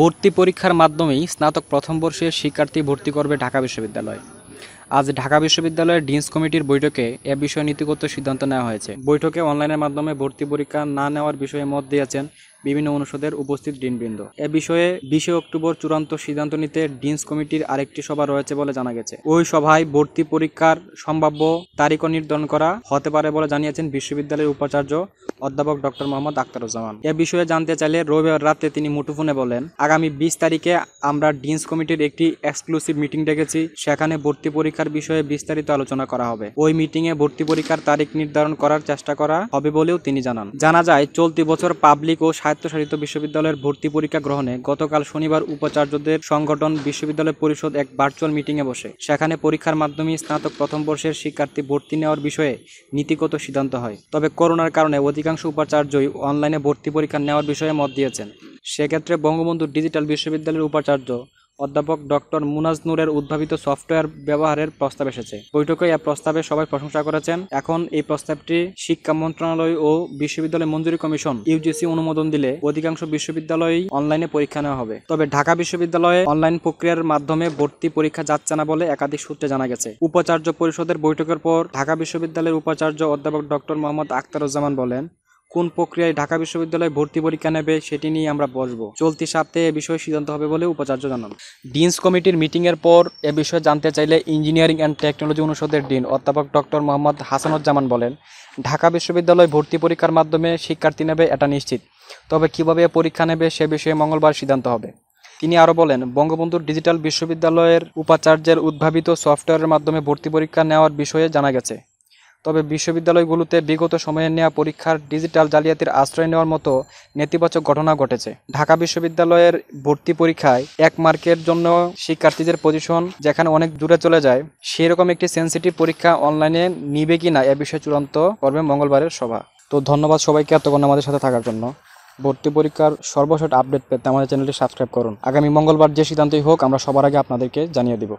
ভর্তি পরীক্ষার মাধ্যমেই স্নাতক প্রথম বর্ষের শিক্ষার্থী ভর্তি করবে ঢাকা বিশ্ববিদ্যালয় আজ ঢাকা বিশ্ববিদ্যালয়ের ডিন্স কমিটির বৈঠকে এ বিষয়ে নীতিগত সিদ্ধান্ত নেওয়া হয়েছে বৈঠকে অনলাইনের মাধ্যমে ভর্তি পরীক্ষা না নেওয়ার বিষয়ে মত দিয়েছেন বিভিন্ন অনুষদের উপস্থিত ডিনবৃন্দ এ বিষয়ে বিশে অক্টোবর চূড়ান্ত সিদ্ধান্ত নিতে ডিন্স কমিটির আরেকটি সভা রয়েছে বলে জানা গেছে ওই সভায় ভর্তি পরীক্ষার সম্ভাব্য তারিখও নির্ধারণ করা হতে পারে বলে জানিয়েছেন বিশ্ববিদ্যালয়ের উপাচার্য অধ্যাপক ডক্টর মোহাম্মদ আখতারুজ্জামান এ বিষয়ে জানতে চাইলে রবিবার রাতে তিনি মুঠোফোনে বলেন আগামী বিশ তারিখে আমরা ডিন্স কমিটির একটি এক্সক্লুসিভ মিটিং ডেকেছি সেখানে ভর্তি পরীক্ষা পরীক্ষার বিষয়ে বিস্তারিত আলোচনা করা হবে ওই মিটিং এ ভর্তি পরীক্ষার তারিখ নির্ধারণ করার চেষ্টা করা হবে বলেও তিনি জানান জানা যায় চলতি বছর পাবলিক ও স্বায়ত্তশাসিত বিশ্ববিদ্যালয়ের ভর্তি পরীক্ষা গ্রহণে গতকাল শনিবার উপাচার্যদের সংগঠন বিশ্ববিদ্যালয় পরিষদ এক ভার্চুয়াল মিটিংয়ে বসে সেখানে পরীক্ষার মাধ্যমে স্নাতক প্রথম বর্ষের শিক্ষার্থী ভর্তি নেওয়ার বিষয়ে নীতিগত সিদ্ধান্ত হয় তবে করোনার কারণে অধিকাংশ উপাচার্যই অনলাইনে ভর্তি পরীক্ষা নেওয়ার বিষয়ে মত দিয়েছেন সেক্ষেত্রে বঙ্গবন্ধু ডিজিটাল বিশ্ববিদ্যালয়ের উপাচার্য অধ্যাপক ডক্টর মুনাজ নুরের উদ্ভাবিত সফটওয়্যার ব্যবহারের প্রস্তাব এসেছে বৈঠকে এই প্রস্তাবে সবাই প্রশংসা করেছেন এখন এই প্রস্তাবটি শিক্ষা মন্ত্রণালয় ও বিশ্ববিদ্যালয় মঞ্জুরি কমিশন ইউজিসি অনুমোদন দিলে অধিকাংশ বিশ্ববিদ্যালয়েই অনলাইনে পরীক্ষা নেওয়া হবে তবে ঢাকা বিশ্ববিদ্যালয়ে অনলাইন প্রক্রিয়ার মাধ্যমে ভর্তি পরীক্ষা যাচ্ছে না বলে একাধিক সূত্রে জানা গেছে উপাচার্য পরিষদের বৈঠকের পর ঢাকা বিশ্ববিদ্যালয়ের উপাচার্য অধ্যাপক ডক্টর মোহাম্মদ আখতারুজ্জামান বলেন কোন প্রক্রিয়ায় ঢাকা বিশ্ববিদ্যালয়ে ভর্তি পরীক্ষা নেবে সেটি নিয়ে আমরা বসব চলতি সপ্তাহে এ বিষয়ে সিদ্ধান্ত হবে বলে উপাচার্য জানান ডিনস কমিটির মিটিংয়ের পর এ বিষয়ে জানতে চাইলে ইঞ্জিনিয়ারিং অ্যান্ড টেকনোলজি অনুষদের ডিন অধ্যাপক ডক্টর মোহাম্মদ হাসানুজ্জামান বলেন ঢাকা বিশ্ববিদ্যালয়ে ভর্তি পরীক্ষার মাধ্যমে শিক্ষার্থী নেবে এটা নিশ্চিত তবে কিভাবে পরীক্ষা নেবে সে বিষয়ে মঙ্গলবার সিদ্ধান্ত হবে তিনি আরও বলেন বঙ্গবন্ধুর ডিজিটাল বিশ্ববিদ্যালয়ের উপাচার্যের উদ্ভাবিত সফটওয়্যারের মাধ্যমে ভর্তি পরীক্ষা নেওয়ার বিষয়ে জানা গেছে তবে বিশ্ববিদ্যালয়গুলোতে বিগত সময়ে নেওয়া পরীক্ষার ডিজিটাল জালিয়াতির আশ্রয় নেওয়ার মতো নেতিবাচক ঘটনা ঘটেছে ঢাকা বিশ্ববিদ্যালয়ের ভর্তি পরীক্ষায় এক মার্কের জন্য শিক্ষার্থীদের পজিশন যেখানে অনেক দূরে চলে যায় সেরকম একটি সেন্সিটিভ পরীক্ষা অনলাইনে নিবে কি না এ বিষয়ে চূড়ান্ত করবে মঙ্গলবারের সভা তো ধন্যবাদ সবাইকে এতক্ষণ আমাদের সাথে থাকার জন্য ভর্তি পরীক্ষার সর্বশেষ আপডেট পেতে আমাদের চ্যানেলটি সাবস্ক্রাইব করুন আগামী মঙ্গলবার যে সিদ্ধান্তই হোক আমরা সবার আগে আপনাদেরকে জানিয়ে দিব